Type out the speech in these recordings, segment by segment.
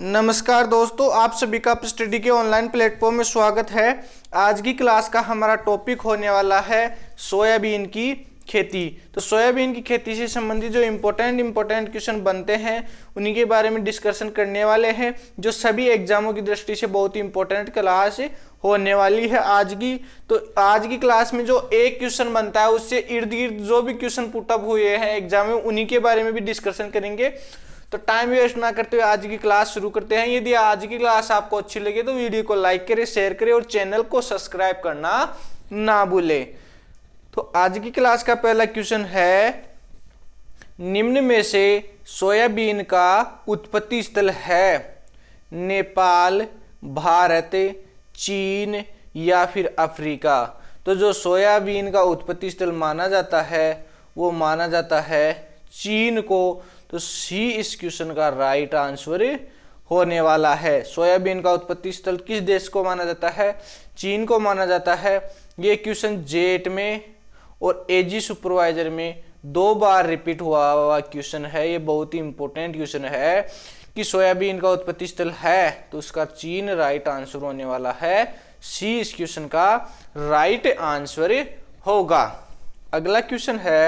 नमस्कार दोस्तों आप सभी का स्टडी के ऑनलाइन प्लेटफॉर्म में स्वागत है आज की क्लास का हमारा टॉपिक होने वाला है सोयाबीन की खेती तो सोयाबीन की खेती से संबंधित जो इम्पोर्टेंट इम्पोर्टेंट क्वेश्चन बनते हैं उन्हीं के बारे में डिस्कशन करने वाले हैं जो सभी एग्जामों की दृष्टि से बहुत ही इम्पोर्टेंट क्लास होने वाली है आज की तो आज की क्लास में जो एक क्वेश्चन बनता है उससे इर्द गिर्द जो भी क्वेश्चन पुटअप हुए हैं एग्जाम में उन्हीं के बारे में भी डिस्कशन करेंगे तो टाइम वेस्ट ना करते हुए आज की क्लास शुरू करते हैं यदि आज की क्लास आपको अच्छी लगे तो वीडियो को लाइक करें शेयर करें और चैनल को सब्सक्राइब करना ना भूलें तो आज की क्लास का पहला क्वेश्चन है निम्न में से सोयाबीन का उत्पत्ति स्थल है नेपाल भारत चीन या फिर अफ्रीका तो जो सोयाबीन का उत्पत्ति स्थल माना जाता है वो माना जाता है चीन को तो सी इस क्वेश्चन का राइट आंसर होने वाला है सोयाबीन का उत्पत्ति स्थल किस देश को माना जाता है चीन को माना जाता है ये क्वेश्चन जेट में और एजी सुपरवाइजर में दो बार रिपीट हुआ हुआ क्वेश्चन है ये बहुत ही इंपॉर्टेंट क्वेश्चन है कि सोयाबीन का उत्पत्ति स्थल है तो उसका चीन राइट आंसर होने वाला है सी इस क्वेश्चन का राइट आंसर होगा अगला क्वेश्चन है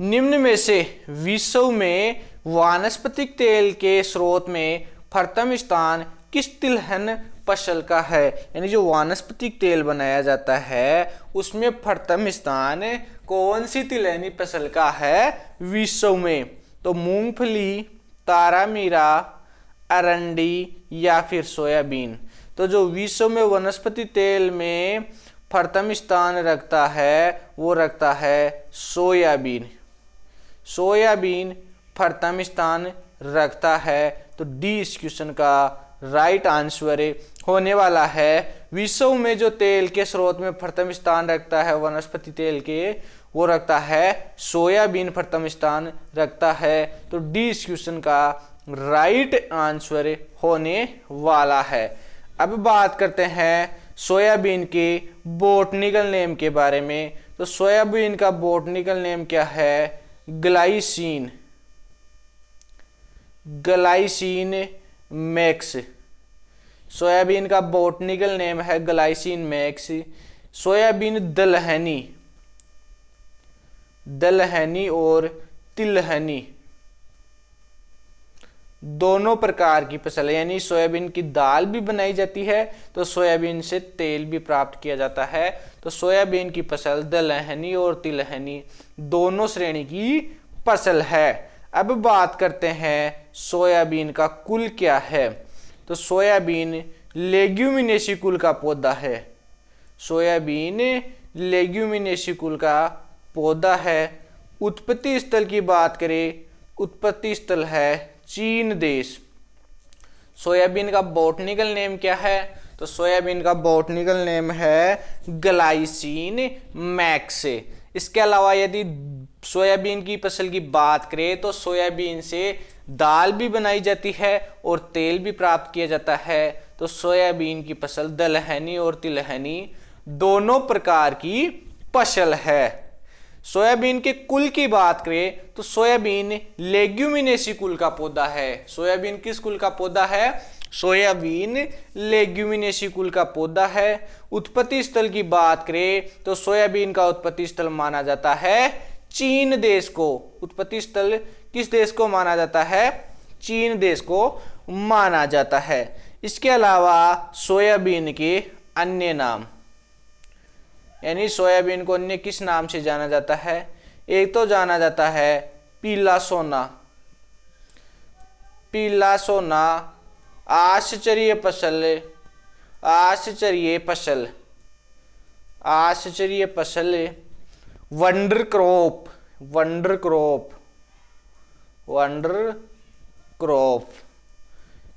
निम्न में से विश्व में वानस्पतिक तेल के स्रोत में प्रथम स्थान किस तिलहन फसल का है यानी जो वानस्पतिक तेल बनाया जाता है उसमें प्रथम स्थान कौन सी तिलहनी फसल का है विश्व में तो मूंगफली तारा मीरा अरंडी या फिर सोयाबीन तो जो विश्व में वनस्पति तेल में प्रथम स्थान रखता है वो रखता है सोयाबीन सोयाबीन प्रथम स्थान रखता है तो डी इस क्वेश्चन का राइट आंसर होने वाला है विश्व में जो तेल के स्रोत में प्रथम स्थान रखता है वनस्पति तेल के वो रखता है सोयाबीन प्रथम स्थान रखता है तो डी इस क्वेश्चन का राइट आंसर होने वाला है अब बात करते हैं सोयाबीन के बोटनिकल नेम के बारे में तो सोयाबीन का बोटनिकल नेम क्या है ग्लाइसिन ग्लाइसिन मैक्स सोयाबीन का बोटनिकल नेम है ग्लाइसिन मैक्स सोयाबीन दलहनी दलहनी और तिलहनी दोनों प्रकार की फसल है यानी सोयाबीन की दाल भी बनाई जाती है तो सोयाबीन से तेल भी प्राप्त किया जाता है तो सोयाबीन की फसल दलहनी और तिलहनी दोनों श्रेणी की फसल है अब बात करते हैं सोयाबीन का कुल क्या है तो सोयाबीन लेग्यूमिनेशी कुल का पौधा है सोयाबीन लेग्यूमिनेशी कुल का पौधा है उत्पत्ति स्थल की बात करें उत्पत्ति स्थल है चीन देश सोयाबीन का बोटनिकल नेम क्या है तो सोयाबीन का बोटनिकल नेम है ग्लाइसिन मैक्स इसके अलावा यदि सोयाबीन की फसल की बात करें तो सोयाबीन से दाल भी बनाई जाती है और तेल भी प्राप्त किया जाता है तो सोयाबीन की फसल दलहनी और तिलहनी दोनों प्रकार की फसल है सोयाबीन के कुल की बात करें तो सोयाबीन लेग्यूमिनेसी कुल का पौधा है सोयाबीन किस कुल का पौधा है सोयाबीन लेग्यूमिनेसी कुल का पौधा है उत्पत्ति स्थल की बात करें तो सोयाबीन का उत्पत्ति स्थल माना जाता है चीन देश को उत्पत्ति स्थल किस देश को माना जाता है चीन देश को माना जाता है इसके अलावा सोयाबीन के अन्य नाम यानी सोयाबीन को अन्य किस नाम से जाना जाता है एक तो जाना जाता है पीला सोना पीला सोना आश्चर्य फसल आश्चर्य फसल आश्चर्य फसल wonder crop wonder crop wonder crop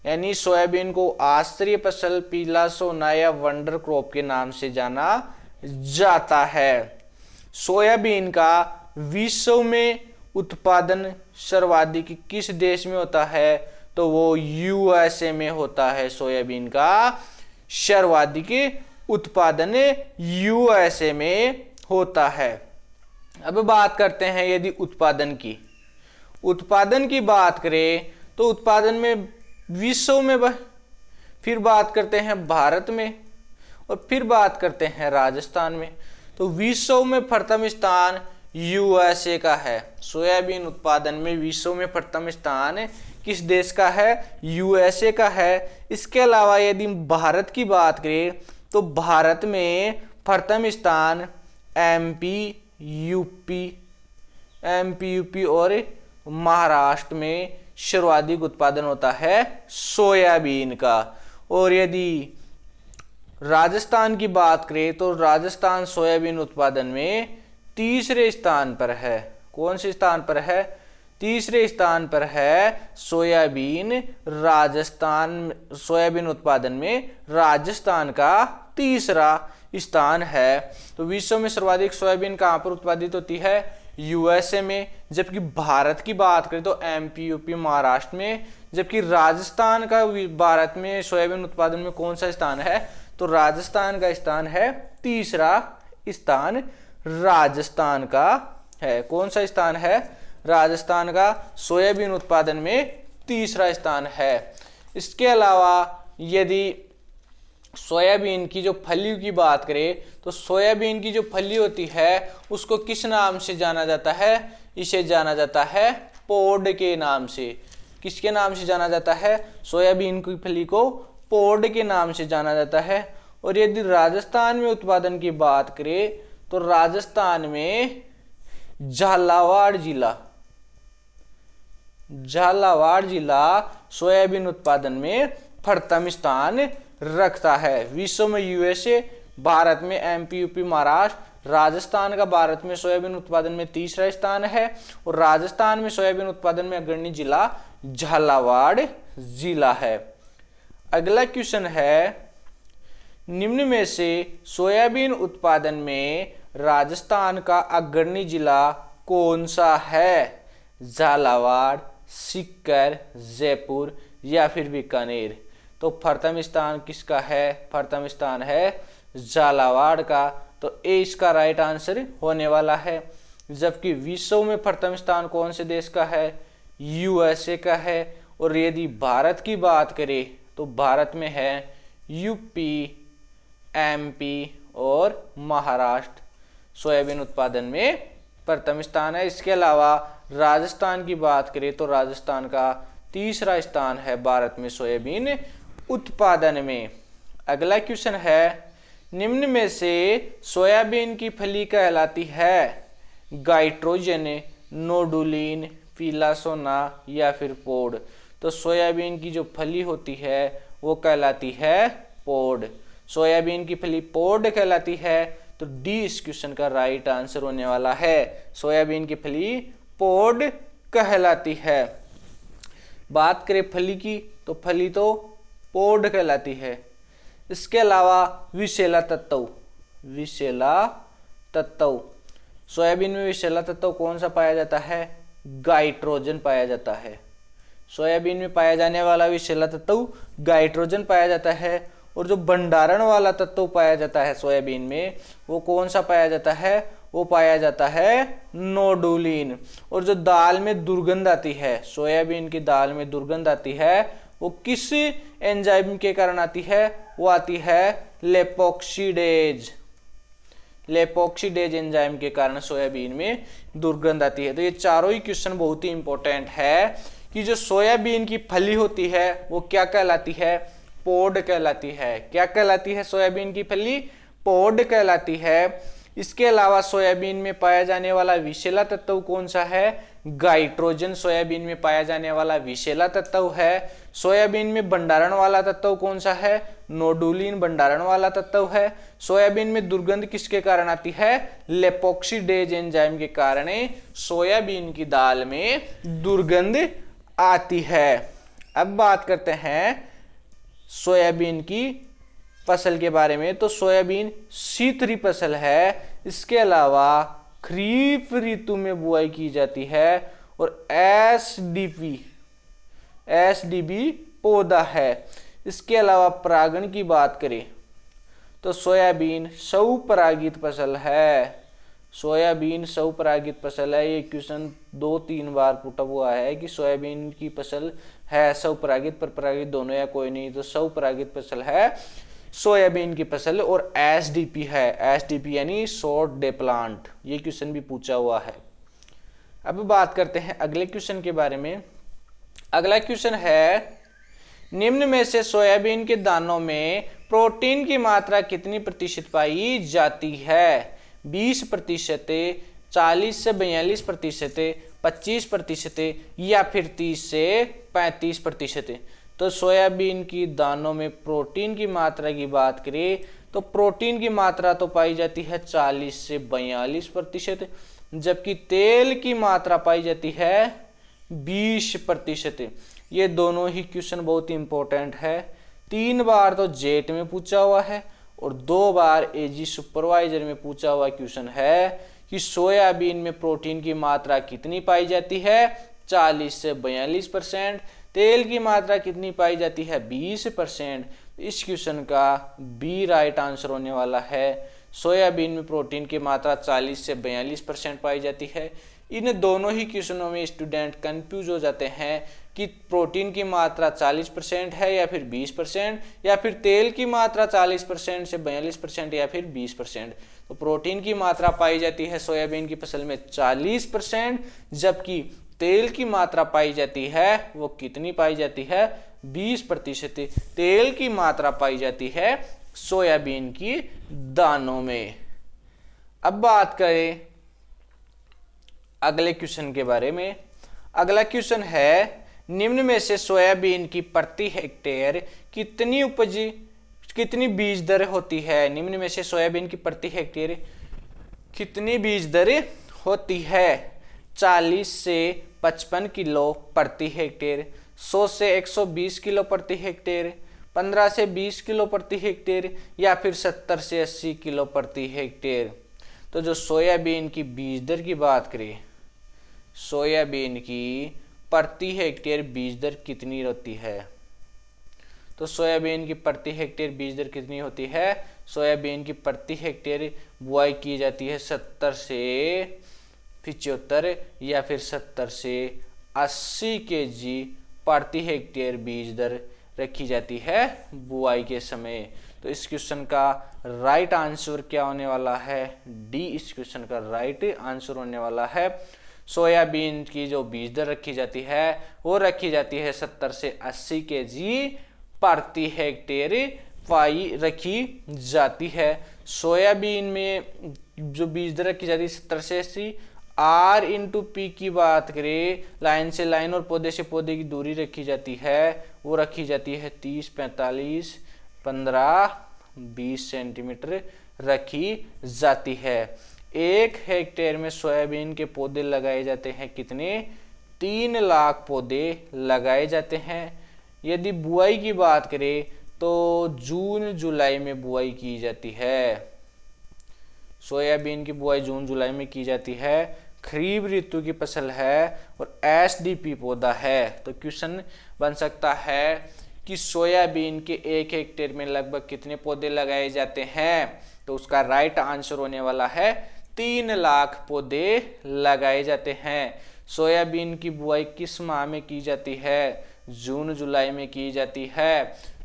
यानी सोयाबीन को आश्चर्य फसल पीला सोना या वंडर क्रॉप के नाम से जाना जाता है सोयाबीन का विश्व में उत्पादन सर्वाधिक किस देश में होता है तो वो यूएसए में होता है सोयाबीन का सर्वाधिक उत्पादन यूएसए में होता है अब बात करते हैं यदि उत्पादन की उत्पादन की बात करें तो उत्पादन में विश्व में फिर बात करते हैं भारत में और फिर बात करते हैं राजस्थान में तो विश्व में प्रथम स्थान यूएसए का है सोयाबीन उत्पादन में विश्व में प्रथम स्थान किस देश का है यूएसए का है इसके अलावा यदि भारत की बात करें तो भारत में प्रथम स्थान एमपी यूपी एमपी यूपी और महाराष्ट्र में सर्वाधिक उत्पादन होता है सोयाबीन का और यदि राजस्थान की बात करें तो राजस्थान सोयाबीन उत्पादन में तीसरे स्थान पर है कौन से स्थान पर है तीसरे स्थान पर है सोयाबीन राजस्थान सोयाबीन उत्पादन में राजस्थान का तीसरा स्थान है तो विश्व में सर्वाधिक सोयाबीन कहाँ पर उत्पादित होती है यूएसए में जबकि भारत की बात करें तो एम पी यूपी महाराष्ट्र में जबकि राजस्थान का भारत में सोयाबीन उत्पादन में कौन सा स्थान है तो राजस्थान का स्थान है तीसरा स्थान राजस्थान का है कौन सा स्थान है राजस्थान का सोयाबीन उत्पादन में तीसरा स्थान है इसके अलावा यदि सोयाबीन की जो फलियों की बात करें तो सोयाबीन की जो फली होती है उसको किस नाम से जाना जाता है इसे जाना जाता है पोड के नाम से किसके नाम से जाना जाता है सोयाबीन की फली को पोर्ड के नाम से जाना जाता है और यदि राजस्थान में उत्पादन की बात करें तो राजस्थान में झालावाड़ जिला झालावाड़ जिला सोयाबीन उत्पादन में प्रथम स्थान रखता है विश्व में यूएसए भारत में एमपी यूपी महाराष्ट्र राजस्थान का भारत में सोयाबीन उत्पादन में तीसरा स्थान है और राजस्थान में सोयाबीन उत्पादन में अग्रणी जिला झालावाड़ जिला है अगला क्वेश्चन है निम्न में से सोयाबीन उत्पादन में राजस्थान का अग्रणी जिला कौन सा है झालावाड़ सिक्कर जयपुर या फिर बीकानेर तो स्थान किसका है प्रथम स्थान है झालावाड़ का तो ए इसका राइट आंसर होने वाला है जबकि विश्व में प्रथम स्थान कौन से देश का है यूएसए का है और यदि भारत की बात करें तो भारत में है यूपी एमपी और महाराष्ट्र सोयाबीन उत्पादन में प्रथम स्थान है इसके अलावा राजस्थान की बात करें तो राजस्थान का तीसरा स्थान है भारत में सोयाबीन उत्पादन में अगला क्वेश्चन है निम्न में से सोयाबीन की फली कहलाती है गाइट्रोजन नोडुलिन पीला सोना या फिर पोड़ तो सोयाबीन की जो फली होती है वो कहलाती है पोड सोयाबीन की फली पोड कहलाती है तो डी इस क्वेश्चन का राइट आंसर होने वाला है सोयाबीन की फली पोड कहलाती है बात करें फली की तो फली तो पोड कहलाती है इसके अलावा विशेला तत्व विशेला तत्व सोयाबीन में विशेला तत्व कौन सा पाया जाता है गाइट्रोजन पाया जाता है सोयाबीन में पाया जाने वाला विषैला तत्व गाइट्रोजन पाया जाता है और जो भंडारण वाला तत्व पाया जाता है सोयाबीन में वो कौन सा पाया जाता है वो पाया जाता है नोडुलिन और जो दाल में दुर्गंध आती है सोयाबीन की दाल में दुर्गंध आती है वो किस एंजाइम के कारण आती है वो आती है लेपोक्सीडेज लेपोक्सीडेज एंजाइम के कारण सोयाबीन में दुर्गंध आती है तो ये चारों ही क्वेश्चन बहुत ही इंपॉर्टेंट है कि जो सोयाबीन की फली होती है वो क्या कहलाती है पोड कहलाती है क्या कहलाती है सोयाबीन की फली पोड कहलाती है इसके अलावा सोयाबीन में पाया जाने वाला विशेला तत्व कौन सा है गाइट्रोजन सोयाबीन में पाया जाने वाला विशेला तत्व है सोयाबीन में भंडारण वाला तत्व कौन सा है नोडुलिन भंडारण वाला तत्व है सोयाबीन में दुर्गंध किसके कारण आती है लेपोक्सीडेज एंजाइम के कारण सोयाबीन की दाल में दुर्गंध आती है अब बात करते हैं सोयाबीन की फसल के बारे में तो सोयाबीन शीतरी फसल है इसके अलावा खरीफ ऋतु में बुआई की जाती है और S D P S D B पौधा है इसके अलावा परागण की बात करें तो सोयाबीन सौ परागित फसल है सोयाबीन परागित फसल है ये क्वेश्चन दो तीन बार पूछा हुआ है कि सोयाबीन की फसल है पर परागित दोनों या कोई नहीं तो परागित फसल है सोयाबीन की फसल और एस है एस यानी शॉर्ट डे प्लांट ये क्वेश्चन भी पूछा हुआ है अब बात करते हैं अगले क्वेश्चन के बारे में अगला क्वेश्चन है निम्न में से सोयाबीन के दानों में प्रोटीन की मात्रा कितनी प्रतिशत पाई जाती है बीस प्रतिशत चालीस से बयालीस प्रतिशत पच्चीस प्रतिशत या फिर तीस से पैंतीस प्रतिशत तो सोयाबीन की दानों में प्रोटीन की मात्रा की बात करें तो प्रोटीन की मात्रा तो पाई जाती है चालीस से बयालीस प्रतिशत जबकि तेल की मात्रा पाई जाती है बीस प्रतिशत ये दोनों ही क्वेश्चन बहुत ही इंपॉर्टेंट है तीन बार तो जेट में पूछा हुआ है और दो बार एजी सुपरवाइजर में पूछा हुआ क्वेश्चन है कि सोयाबीन में प्रोटीन की मात्रा कितनी पाई जाती है 40 से 42 परसेंट तेल की मात्रा कितनी पाई जाती है 20 परसेंट तो इस क्वेश्चन का बी राइट आंसर होने वाला है सोयाबीन में प्रोटीन की मात्रा 40 से 42 परसेंट पाई जाती है इन दोनों ही क्वेश्चनों में स्टूडेंट कंफ्यूज हो जाते हैं कि प्रोटीन की मात्रा 40 परसेंट है या फिर 20 परसेंट या फिर तेल की मात्रा 40 परसेंट से बयालीस परसेंट या फिर 20 परसेंट तो प्रोटीन की मात्रा पाई जाती है सोयाबीन की फसल में 40 परसेंट जबकि तेल की मात्रा पाई जाती है वो कितनी पाई जाती है 20 प्रतिशत तेल की मात्रा पाई जाती है सोयाबीन की दानों में अब बात करें अगले क्वेश्चन के बारे में अगला क्वेश्चन है निम्न में से सोयाबीन की प्रति हेक्टेयर कितनी उपज कितनी बीज दर होती है निम्न में से सोयाबीन की प्रति हेक्टेयर कितनी बीज दर होती है 40 से 55 किलो प्रति हेक्टेयर 100 से 120 किलो प्रति हेक्टेयर 15 से 20 किलो प्रति हेक्टेयर या फिर 70 से 80 किलो प्रति हेक्टेयर तो जो सोयाबीन की बीज दर की बात करें सोयाबीन की प्रति हेक्टेयर बीज दर कितनी होती है तो सोयाबीन की प्रति हेक्टेयर बीज दर कितनी होती है सोयाबीन की प्रति हेक्टेयर बुआई की जाती है सत्तर से पिचहत्तर या फिर सत्तर से अस्सी के जी प्रति हेक्टेयर बीज दर रखी जाती है बुआई के समय तो इस क्वेश्चन का राइट आंसर क्या होने वाला है डी इस क्वेश्चन का राइट आंसर होने वाला है सोयाबीन की जो बीज दर रखी जाती है वो रखी जाती है सत्तर से अस्सी के जी प्रति हेक्टेयर पाई रखी जाती है सोयाबीन में जो बीज दर रखी जाती है सत्तर से अस्सी आर इंटू पी की बात करें लाइन से लाइन और पौधे से पौधे की दूरी रखी जाती है वो रखी जाती है तीस पैंतालीस पंद्रह बीस सेंटीमीटर रखी जाती है एक हेक्टेयर में सोयाबीन के पौधे लगाए जाते हैं कितने तीन लाख पौधे लगाए जाते हैं यदि बुआई की बात करें तो जून जुलाई में बुआई की जाती है सोयाबीन की बुआई जून जुलाई में की जाती है खरीब ऋतु की फसल है और एस पौधा है तो क्वेश्चन बन सकता है कि सोयाबीन के एक हेक्टेयर में लगभग कितने पौधे लगाए जाते हैं तो उसका राइट आंसर होने वाला है तीन लाख पौधे लगाए जाते हैं सोयाबीन की बुआई किस माह में की जाती है जून जुलाई में की जाती है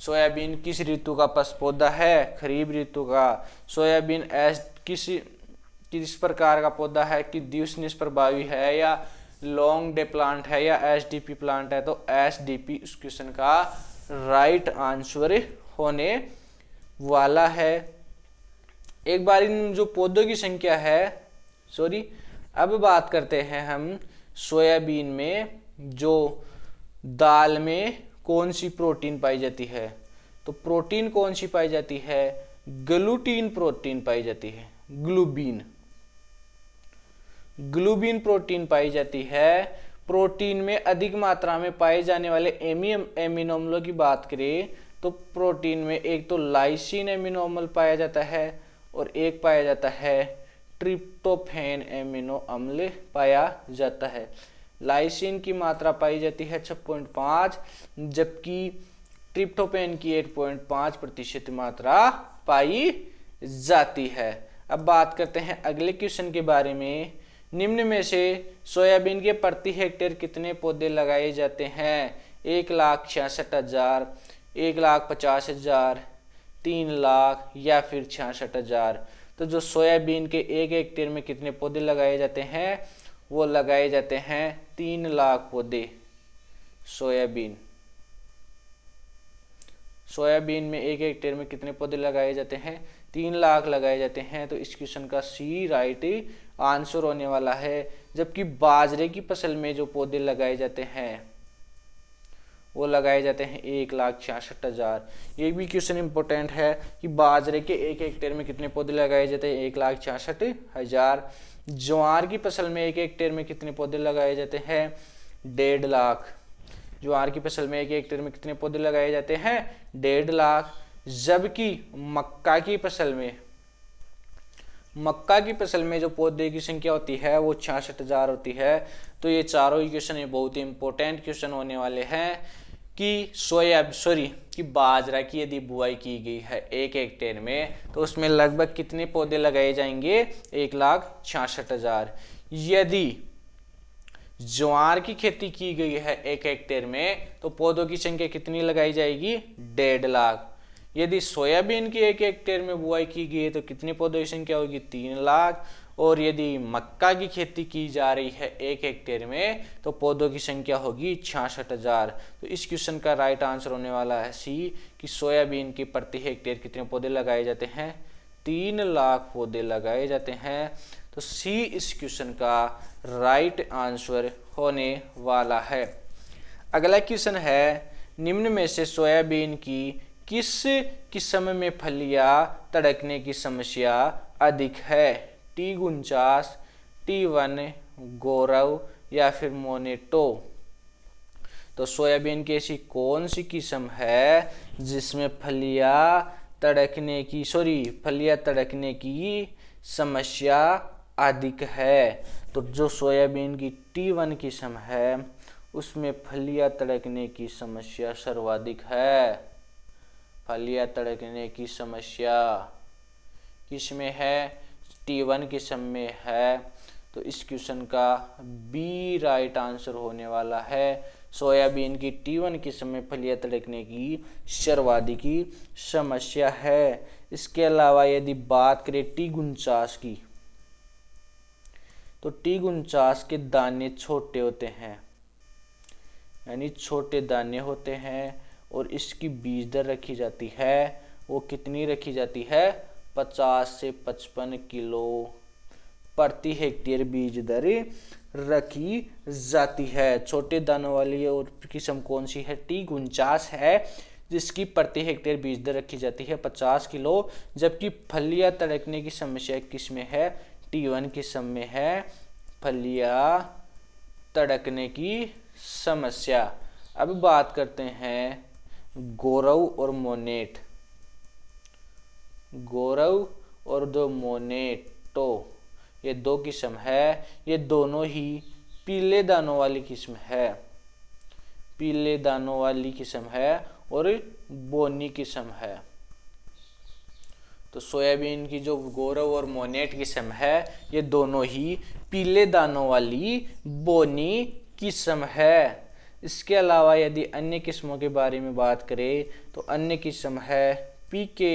सोयाबीन किस ऋतु का पौधा है खरीफ ऋतु का सोयाबीन ऐस किस किस प्रकार का पौधा है कि दिवस प्रभावी है या लॉन्ग डे प्लांट है या एस डी पी प्लांट है तो एस डी पी उस क्वेश्चन का राइट आंसर होने वाला है एक बार इन जो पौधों की संख्या है सॉरी अब बात करते हैं हम सोयाबीन में जो दाल में कौन सी प्रोटीन पाई जाती है तो प्रोटीन कौन सी पाई जाती है ग्लूटीन प्रोटीन पाई जाती है ग्लूबीन ग्लूबीन प्रोटीन पाई जाती है प्रोटीन में अधिक मात्रा में पाए जाने वाले एमियम एमिनोमलों की बात करें तो प्रोटीन में एक तो लाइसिन एमिनोमल पाया जाता है और एक पाया जाता है ट्रिप्टोफेन एमिनो अम्ल पाया जाता है लाइसिन की मात्रा पाई जाती है 6.5 जबकि ट्रिप्टोपेन की 8.5 प्रतिशत मात्रा पाई जाती है अब बात करते हैं अगले क्वेश्चन के बारे में निम्न में से सोयाबीन के प्रति हेक्टेयर कितने पौधे लगाए जाते हैं एक लाख छियासठ हजार एक लाख पचास हजार तीन लाख या फिर छियासठ हजार तो जो सोयाबीन के एक एक टेर में कितने पौधे लगाए जाते हैं वो लगाए जाते हैं तीन लाख पौधे सोयाबीन सोयाबीन में एक एक टेर में कितने पौधे लगाए जाते हैं तीन लाख लगाए जाते हैं तो इस क्वेश्चन का सी राइट आंसर होने वाला है जबकि बाजरे की फसल में जो पौधे लगाए जाते हैं वो लगाए जाते हैं एक लाख छियासठ हज़ार ये भी क्वेश्चन इंपॉर्टेंट है कि बाजरे के एक हेक्टेयर में कितने पौधे लगाए जाते हैं एक लाख छियासठ हज़ार ज्वार की फसल में एक हेक्टेयर में कितने पौधे लगाए जाते हैं डेढ़ लाख ज्वार की फसल में एक हेक्टेयर में कितने पौधे लगाए जाते हैं डेढ़ लाख जबकि मक्का की फसल में मक्का की फसल में जो पौधे की संख्या होती है वो छियासठ हजार होती है तो ये चारों ही क्वेश्चन ये बहुत ही इंपॉर्टेंट क्वेश्चन होने वाले हैं कि सोया सॉरी कि बाजरा की यदि बुआई की गई है एक हेक्टेयर में तो उसमें लगभग कितने पौधे लगाए जाएंगे एक लाख छियासठ हजार यदि ज्वार की खेती की गई है एक हेक्टेयर में तो पौधों की संख्या कितनी लगाई जाएगी डेढ़ लाख यदि सोयाबीन की एक हेक्टेयर में बुआई की गई है तो कितनी पौधों की संख्या होगी तीन लाख और यदि मक्का की खेती की जा रही है एक हेक्टेयर में तो पौधों की संख्या होगी छियासठ हजार तो इस क्वेश्चन का राइट आंसर होने वाला है सी कि सोयाबीन के प्रति हेक्टेयर कितने पौधे लगाए जाते हैं तीन लाख पौधे लगाए जाते हैं तो सी इस क्वेश्चन का राइट आंसर होने वाला है अगला क्वेश्चन है निम्न में से सोयाबीन की किस किस्म में फलिया तड़कने की समस्या अधिक है टी उनचास टी वन गौरव या फिर मोनेटो तो सोयाबीन की ऐसी कौन सी किस्म है जिसमें फलिया तड़कने की सॉरी फलिया तड़कने की समस्या अधिक है तो जो सोयाबीन की टी वन किस्म है उसमें फलिया तड़कने की समस्या सर्वाधिक है फलिया तड़कने की समस्या किस में है टी वन किस्म में है तो इस क्वेश्चन का बी राइट आंसर होने वाला है सोयाबीन की टी वन किस्म में फलियाँ तड़कने की शर्वादी की समस्या है इसके अलावा यदि बात करें टी गुनचास की तो टी गुनचास के दाने छोटे होते हैं यानी छोटे दाने होते हैं और इसकी बीज दर रखी जाती है वो कितनी रखी जाती है पचास से पचपन किलो प्रति हेक्टेयर बीज दर रखी जाती है छोटे दानों वाली और किस्म कौन सी है टी उनचास है जिसकी प्रति हेक्टेयर बीज दर रखी जाती है 50 किलो जबकि फलिया तड़कने की समस्या किस में है टी वन किस्म में है फलिया तड़कने की समस्या अब बात करते हैं गौरव और मोनेट गौरव और दो मोनेटो ये दो किस्म है ये दोनों ही पीले दानों वाली किस्म है पीले दानों वाली किस्म है और बोनी किस्म है तो सोयाबीन की जो गौरव और मोनेट किस्म है ये दोनों ही पीले दानों वाली बोनी किस्म है इसके अलावा यदि अन्य किस्मों के बारे में बात करें तो अन्य किस्म है पी के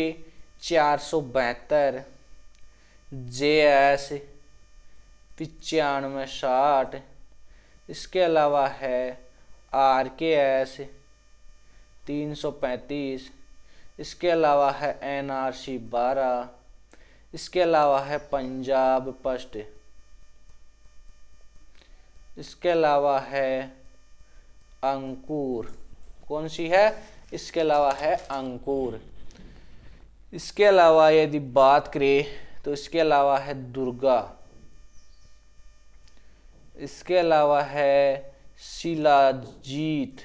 चार सौ बहत्तर जे एस पचानवे साठ इसके अलावा है आर के एस तीन सौ पैंतीस इसके अलावा है एन आर सी बारह इसके अलावा है पंजाब पस्ट इसके अलावा है अंकुर कौन सी है इसके अलावा है अंकुर इसके अलावा यदि बात करें तो इसके अलावा है दुर्गा इसके अलावा है शिलाजीत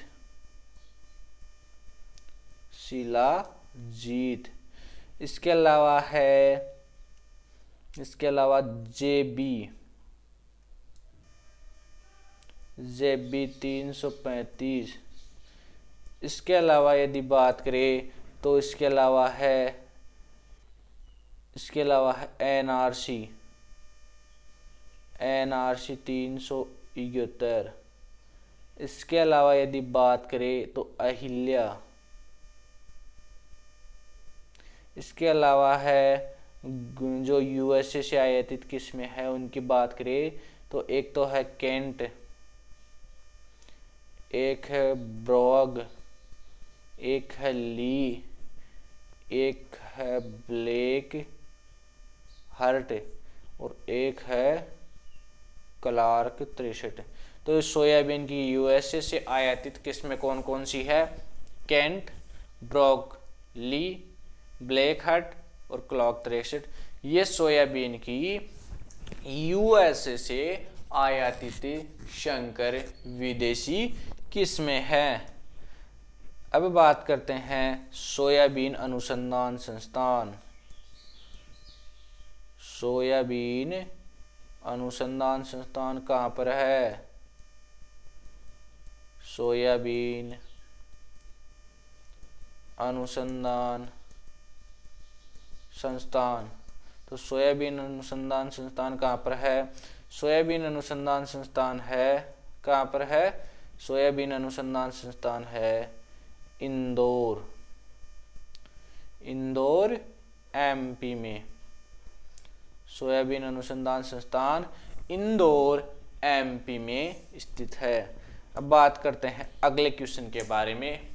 शिलाजीत इसके अलावा है इसके अलावा जेबी जे बी तीन सौ पैंतीस इसके अलावा यदि बात करें तो इसके अलावा है इसके अलावा है N R C N R C तीन सौ इकहत्तर इसके अलावा यदि बात करें तो अहिल्या इसके अलावा है जो यूएसए से आयातित किस्में हैं उनकी बात करें तो एक तो है कैंट एक है ब्रॉग एक है ली एक है ब्लेक हर्ट और एक है क्लार्क तिरसठ तो सोयाबीन की यूएसए से आयातित किस्में कौन कौन सी है कैंट ब्रॉक ली ब्लैक हट और क्लॉक त्रेसठ ये सोयाबीन की यूएसए से आयातित शंकर विदेशी किस में है अब बात करते हैं सोयाबीन अनुसंधान संस्थान सोयाबीन अनुसंधान संस्थान कहाँ पर है सोयाबीन अनुसंधान संस्थान तो सोयाबीन अनुसंधान संस्थान कहाँ पर है सोयाबीन अनुसंधान संस्थान है कहाँ पर है सोयाबीन अनुसंधान संस्थान है इंदौर इंदौर एमपी में सोयाबीन अनुसंधान संस्थान इंदौर एमपी में स्थित है अब बात करते हैं अगले क्वेश्चन के बारे में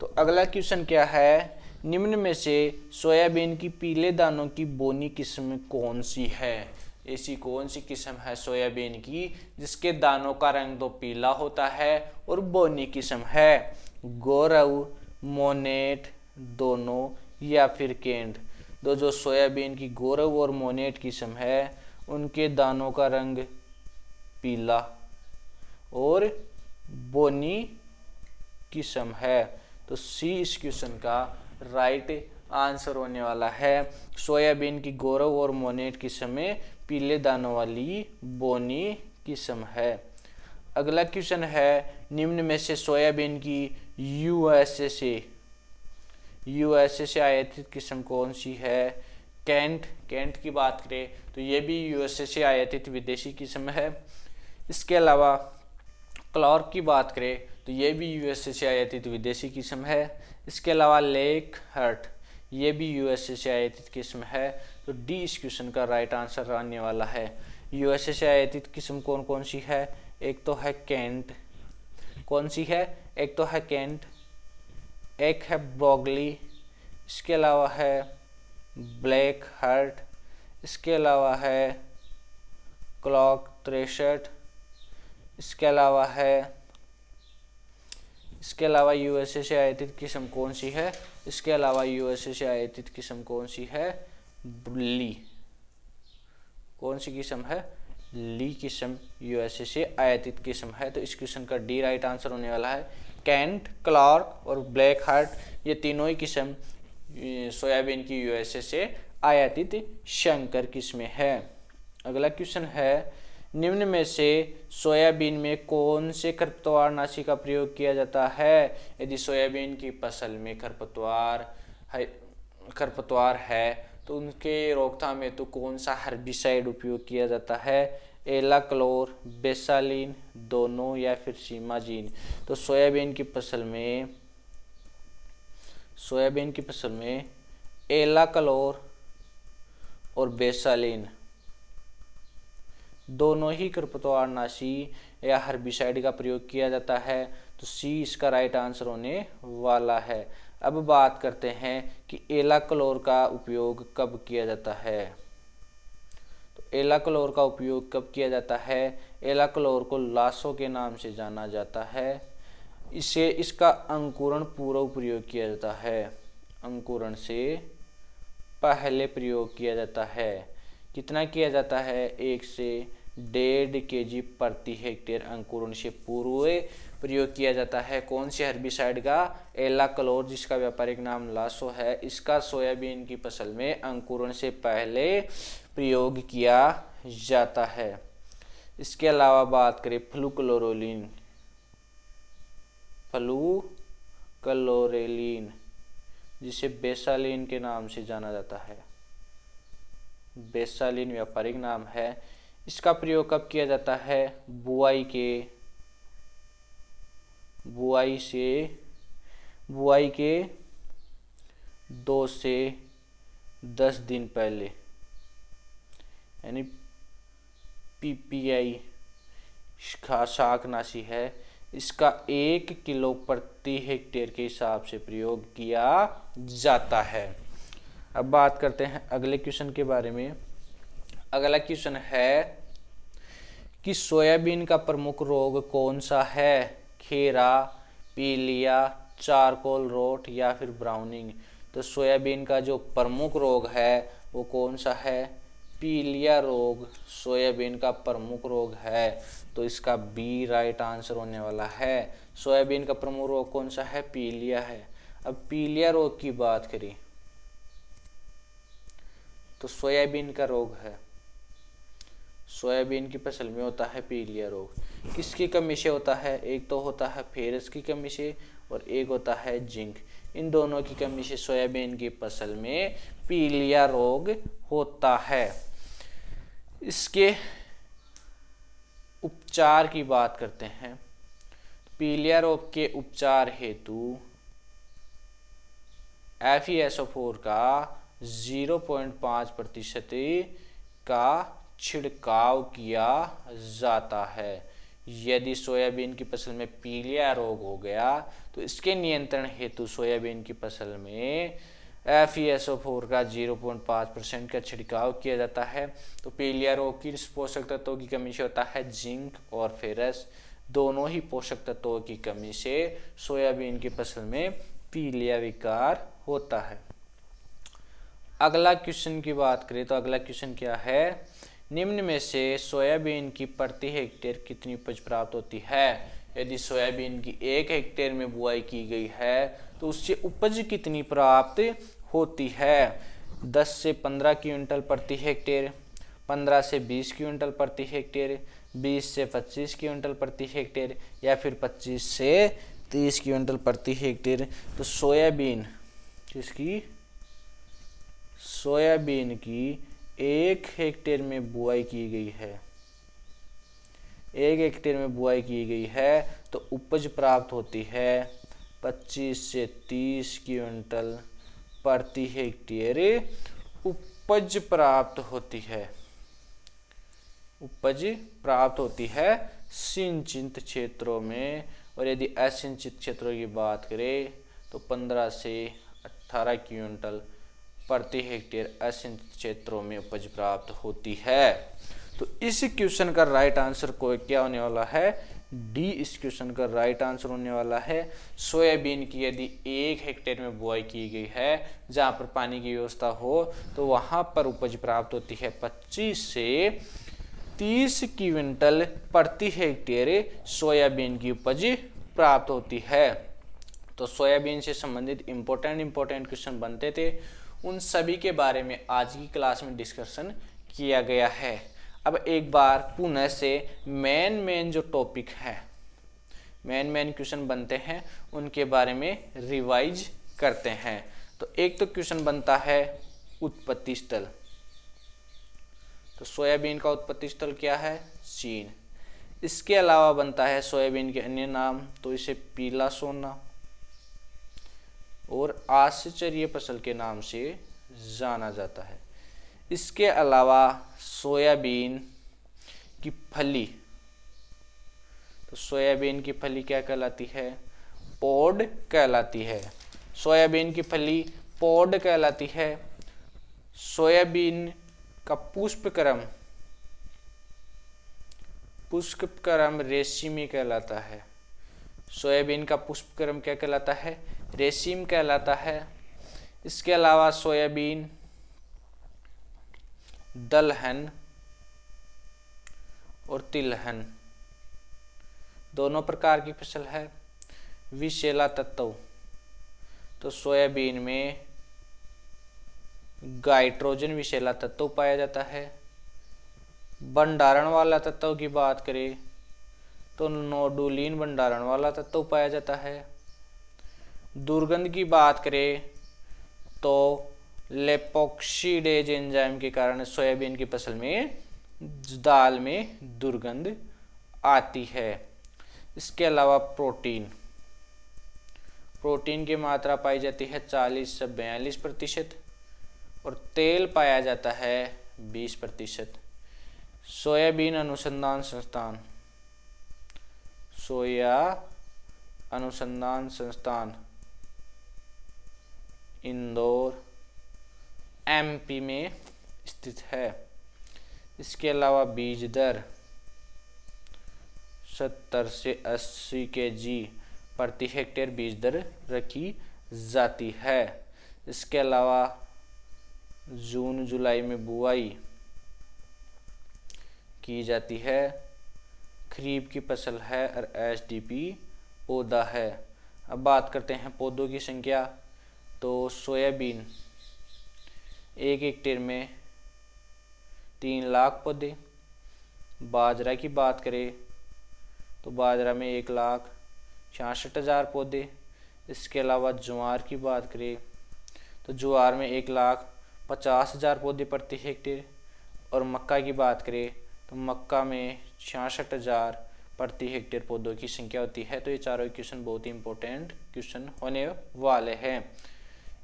तो अगला क्वेश्चन क्या है निम्न में से सोयाबीन की पीले दानों की बोनी किस्म कौन सी है ऐसी कौन सी किस्म है सोयाबीन की जिसके दानों का रंग तो पीला होता है और बोनी किस्म है गौरव मोनेट दोनों या फिर केंद तो जो सोयाबीन की गौरव और मोनेट किस्म है उनके दानों का रंग पीला और बोनी किस्म है तो सी इस क्वेश्चन का राइट आंसर होने वाला है सोयाबीन की गौरव और मोनेट किस्म में पीले दानों वाली बोनी किस्म है अगला क्वेश्चन है निम्न में से सोयाबीन की यूएसए से यूएसए से आयातित किस्म कौन सी है कैंट कैंट की बात करें तो ये भी यूएसए से आयातित विदेशी किस्म है इसके अलावा क्लॉर्क की बात करें तो ये भी यूएसए से आयातित विदेशी किस्म है इसके अलावा लेक हर्ट ये भी यूएसए से आयातित किस्म है तो डी इस क्वेश्चन का राइट आंसर आने वाला है यूएसए से आयातित किस्म कौन तो कौन सी है एक तो है कैंट कौन सी है एक तो है कैंट एक है ब्रॉगली इसके अलावा है ब्लैक हर्ट इसके अलावा है क्लॉक त्रेसठ इसके अलावा है इसके अलावा यूएसए से आयातित किस्म कौन सी है इसके अलावा यूएसए से आयातित किस्म कौन सी है ली कौन सी किस्म है ली किस्म यूएसए से आयातित किस्म है तो इस क्वेश्चन का डी राइट आंसर होने वाला है कैंट क्लार्क और ब्लैक हार्ट ये तीनों ही किस्म सोयाबीन की यूएसए से आयातित शंकर किस्में है अगला क्वेश्चन है निम्न में से सोयाबीन में कौन से खरपतवार नाशी का प्रयोग किया जाता है यदि सोयाबीन की फसल में खरपतवार है खरपतवार है तो उनके रोकथाम हेतु तो कौन सा हर्बिसाइड उपयोग किया जाता है एला क्लोर बेसालीन दोनों या फिर सीमाजीन तो सोयाबीन की फसल में सोयाबीन की फसल में एला क्लोर और बेसालीन दोनों ही कृपतवारनाशी या हर्बिसाइड का प्रयोग किया जाता है तो सी इसका राइट आंसर होने वाला है अब बात करते हैं कि एला क्लोर का उपयोग कब किया जाता है तो क्लोर का उपयोग कब किया जाता है एला क्लोर को लाशों के नाम से जाना जाता है इसे इसका अंकुरण पूर्व प्रयोग किया जाता है अंकुरण से पहले प्रयोग किया जाता है कितना किया जाता है एक से डेढ़ के जी प्रति हेक्टेयर अंकुरण से पूर्व प्रयोग किया जाता है कौन से हर्बिसाइड का एला कलोर जिसका व्यापारिक नाम लासो है इसका सोयाबीन की फसल में अंकुरण से पहले प्रयोग किया जाता है इसके अलावा बात करें फ्लू क्लोरोलिन फ्लू क्लोरेलिन जिसे बेसालिन के नाम से जाना जाता है बेसालिन व्यापारिक नाम है इसका प्रयोग कब किया जाता है बुआई के बुआई से बुआई के दो से दस दिन पहले यानी पी पी आई शाक नाशी है इसका एक किलो प्रति हेक्टेयर के हिसाब से प्रयोग किया जाता है अब बात करते हैं अगले क्वेश्चन के बारे में अगला क्वेश्चन है कि सोयाबीन का प्रमुख रोग कौन सा है खीरा पीलिया चारकोल रोट या फिर ब्राउनिंग तो सोयाबीन का जो प्रमुख रोग है वो कौन सा है पीलिया रोग सोयाबीन का प्रमुख रोग है तो इसका बी राइट आंसर होने वाला है सोयाबीन का प्रमुख रोग कौन सा है पीलिया है अब पीलिया रोग की बात करें तो सोयाबीन का रोग है सोयाबीन की फसल में होता है पीलिया रोग किसकी कमी से होता है एक तो होता है फेरस की कमी से और एक होता है जिंक इन दोनों की कमी से सोयाबीन की फसल में पीलिया रोग होता है इसके उपचार की बात करते हैं पीलिया रोग के उपचार हेतु एफ e का 0.5 प्रतिशत का छिड़काव किया जाता है यदि सोयाबीन की फसल में पीलिया रोग हो गया तो इसके नियंत्रण हेतु सोयाबीन की फसल में एफ ई एस फोर का जीरो पॉइंट पाँच परसेंट का छिड़काव किया जाता है तो पीलिया रोग की पोषक तत्वों की कमी से होता है जिंक और फेरस दोनों ही पोषक तत्वों की कमी से सोयाबीन की फसल में पीलिया विकार होता है अगला क्वेश्चन की बात करें तो अगला क्वेश्चन क्या है निम्न में से सोयाबीन की प्रति हेक्टेयर कितनी उपज प्राप्त होती है यदि सोयाबीन की एक हेक्टेयर में बुआई की गई है तो उससे उपज कितनी प्राप्त होती है दस से पंद्रह क्विंटल प्रति हेक्टेयर पंद्रह से बीस क्विंटल प्रति हेक्टेयर बीस से पच्चीस क्विंटल प्रति हेक्टेयर या फिर पच्चीस से तीस क्विंटल प्रति हेक्टेयर तो सोयाबीन किसकी सोयाबीन की एक हेक्टेयर में बुआई की गई है एक हेक्टेयर में बुआई की गई है तो उपज प्राप्त होती है 25 से 30 क्विंटल प्रति हेक्टेयर उपज प्राप्त होती है उपज प्राप्त होती है सिंचित क्षेत्रों में और यदि असिंचित क्षेत्रों की बात करें तो 15 से 18 क्विंटल प्रति हेक्टेयर असिंत क्षेत्रों में उपज प्राप्त होती है तो इस क्वेश्चन का राइट आंसर को क्या होने वाला है डी इस क्वेश्चन का राइट आंसर होने वाला है सोयाबीन की यदि एक हेक्टेयर में बुआई की गई है जहां पर पानी की व्यवस्था हो तो वहां पर उपज प्राप्त होती है 25 से 30 क्विंटल प्रति हेक्टेयर सोयाबीन की उपज प्राप्त होती है तो सोयाबीन से संबंधित इंपॉर्टेंट इंपोर्टेंट क्वेश्चन बनते थे उन सभी के बारे में आज की क्लास में डिस्कशन किया गया है अब एक बार पुनः से मेन मेन जो टॉपिक है मेन मेन क्वेश्चन बनते हैं उनके बारे में रिवाइज करते हैं तो एक तो क्वेश्चन बनता है उत्पत्ति स्थल तो सोयाबीन का उत्पत्ति स्थल क्या है चीन इसके अलावा बनता है सोयाबीन के अन्य नाम तो इसे पीला सोना और आश्चर्य फसल के नाम से जाना जाता है इसके अलावा सोयाबीन की फली तो सोयाबीन की फली क्या कहलाती है पौड कहलाती है सोयाबीन की फली पौड कहलाती है सोयाबीन का पुष्पक्रम पुष्पक्रम रेशमी कहलाता है सोयाबीन का पुष्पक्रम क्या कहलाता है रेशिम कहलाता है इसके अलावा सोयाबीन दलहन और तिलहन दोनों प्रकार की फसल है विशेला तत्व तो सोयाबीन में गाइट्रोजन विशेला तत्व पाया जाता है भंडारण वाला तत्व की बात करें तो नोडुलिन भंडारण वाला तत्व पाया जाता है दुर्गंध की बात करें तो लेपोक्सीडेज एंजाइम के कारण सोयाबीन की फसल में दाल में दुर्गंध आती है इसके अलावा प्रोटीन प्रोटीन की मात्रा पाई जाती है 40 से बयालीस प्रतिशत और तेल पाया जाता है 20 प्रतिशत सोयाबीन अनुसंधान संस्थान सोया अनुसंधान संस्थान इंदौर एमपी में स्थित है इसके अलावा बीज दर सत्तर से अस्सी के जी प्रति हेक्टेयर बीज दर रखी जाती है इसके अलावा जून जुलाई में बुआई की जाती है खरीब की फसल है और एच डी पी पौधा है अब बात करते हैं पौधों की संख्या तो सोयाबीन एक हेक्टेयर में तीन लाख पौधे बाजरा की बात करें तो बाजरा में एक लाख छियासठ हज़ार पौधे इसके अलावा ज्वार की बात करें तो ज्वार में एक लाख पचास हज़ार पौधे प्रति हेक्टेयर और मक्का की बात करें तो मक्का में छियासठ हज़ार प्रति हेक्टेयर पौधों की संख्या होती है तो ये चारों क्वेश्चन बहुत ही इंपॉर्टेंट क्वेश्चन होने वाले हैं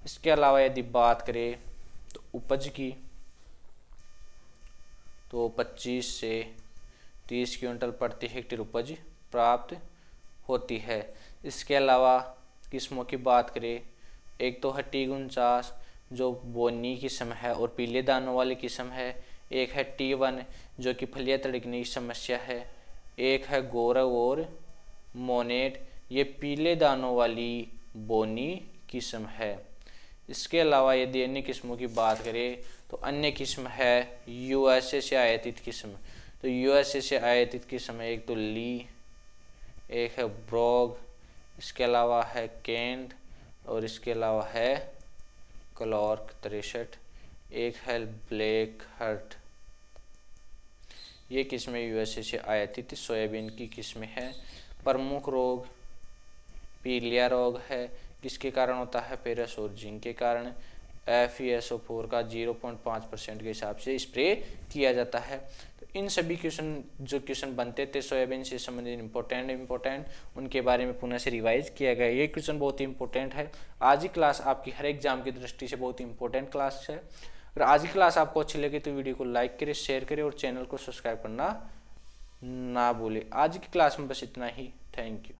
इसके अलावा यदि बात करें तो उपज की तो 25 से 30 क्विंटल प्रति हेक्टेयर उपज प्राप्त होती है इसके अलावा किस्मों की बात करें एक तो है टी उनचास जो बोनी किस्म है और पीले दानों वाली किस्म है एक है टी वन जो कि फलिया तड़कने की समस्या है एक है गोरव और मोनेट ये पीले दानों वाली बोनी किस्म है इसके अलावा यदि अन्य किस्मों की बात करें तो अन्य किस्म है यूएसए से आयातित किस्म तो यूएसए से आयातित किस्म एक तो ली एक है ब्रॉग इसके अलावा है कैंड और इसके अलावा है क्लॉर्क तिरसठ एक है ब्लैक हर्ट ये किस्में यूएसए से आयातित सोयाबीन की किस्में हैं प्रमुख रोग पीलिया रोग है किसके कारण होता है पेरस और जिंक के कारण F E S O four का जीरो पॉइंट पाँच परसेंट के हिसाब से स्प्रे किया जाता है तो इन सभी क्वेश्चन जो क्वेश्चन बनते थे सोयाबीन से संबंधित इंपॉर्टेंट इंपॉर्टेंट उनके बारे में पुनः से रिवाइज किया गया ये क्वेश्चन बहुत ही इंपॉर्टेंट है आज ही क्लास आपकी हर एग्जाम की दृष्टि से बहुत ही इंपॉर्टेंट क्लास है अगर आज की क्लास आपको अच्छी लगे तो वीडियो को लाइक करें शेयर करें और चैनल को सब्सक्राइब करना ना भूलें आज की क्लास में बस इतना ही थैंक यू